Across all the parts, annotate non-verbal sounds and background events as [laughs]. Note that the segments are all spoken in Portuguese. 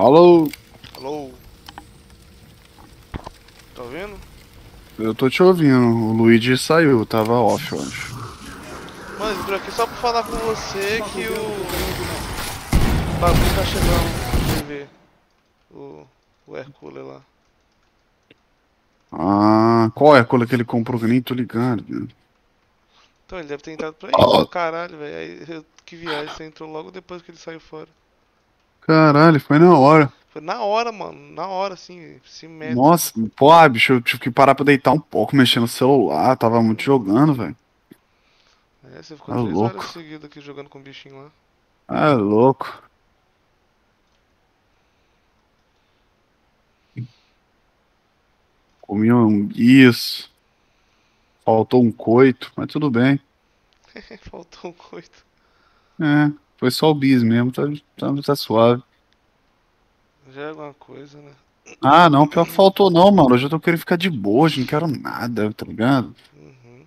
Alô? Alô? Tá ouvindo? Eu tô te ouvindo. O Luigi saiu, tava off, eu acho. Mas entrou aqui só pra falar com você que o. O bagulho tá chegando no ver. O. O Hercule lá. Ah, qual é a cola que ele comprou que nem tô ligado, viu? Né? Então ele deve ter entrado pra aí. Oh. Caralho, velho. Que viagem, você entrou logo depois que ele saiu fora. Caralho, foi na hora. Foi na hora, mano. Na hora, assim, se mete. Nossa, pô, ah, bicho, eu tive que parar pra deitar um pouco, mexendo no celular, tava muito jogando, velho. É, você ficou tá três louco. horas seguidas aqui jogando com o bichinho lá. Ah, é louco. Comi um isso. Faltou um coito, mas tudo bem. [laughs] Faltou um coito. É. Foi só o bis mesmo, tá, tá, tá suave. Já é alguma coisa, né? Ah, não, pior que faltou não, mano. Eu já tô querendo ficar de boa, hoje não quero nada, tá ligado? Uhum.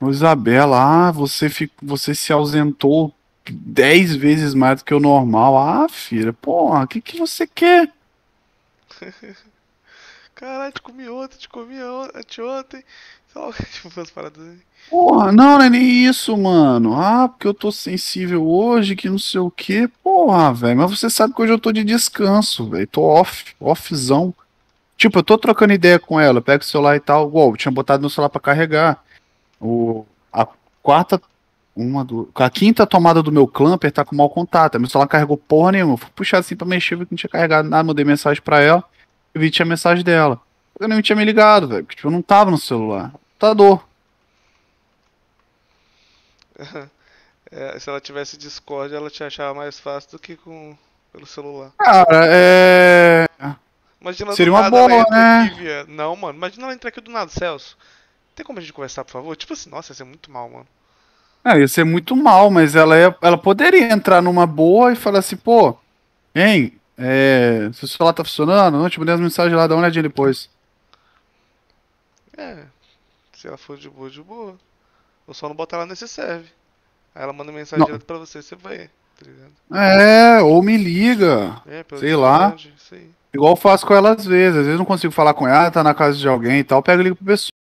Ô, Isabela, ah, você, fico, você se ausentou dez vezes mais do que o normal. Ah, filha, porra, o que, que você quer? [laughs] Caralho, te comi ontem, te comi ontem. que [laughs] Tipo, umas paradas aí. Porra, não, não é nem isso, mano. Ah, porque eu tô sensível hoje, que não sei o que. Porra, velho. Mas você sabe que hoje eu tô de descanso, velho. Tô off, offzão. Tipo, eu tô trocando ideia com ela. Pega o celular e tal. Uou, tinha botado meu celular pra carregar. O, a quarta. Uma, duas, a quinta tomada do meu clamper tá com mau contato. Meu celular carregou porra nenhuma. Eu fui puxar assim pra mexer, porque que não tinha carregado nada. Mandei mensagem pra ela vi tinha mensagem dela. Eu nem tinha me ligado, velho, porque tipo, eu não tava no celular. Tá dor. [laughs] É, se ela tivesse Discord, ela te achava mais fácil do que com pelo celular. Cara, é. Imagina Seria uma nada, boa, né? não, mano, imagina ela entrar aqui do nada, Celso. Tem como a gente conversar, por favor? Tipo assim, nossa, ia ser muito mal, mano. É, ia ser muito mal, mas ela, ia, ela poderia entrar numa boa e falar assim, pô, hein, é, se o celular tá funcionando, não, te tipo, mandei as mensagens lá, dá uma olhadinha depois. É, se ela for de boa, de boa. Eu só não botar ela nesse serve. Aí ela manda mensagem não. direto pra você, você vai, tá ligado? É, ou me liga. É, sei lá. Mensagem, sei. Igual eu faço com ela às vezes. Às vezes não consigo falar com ela, tá na casa de alguém e tal, pega e liga pro pessoal.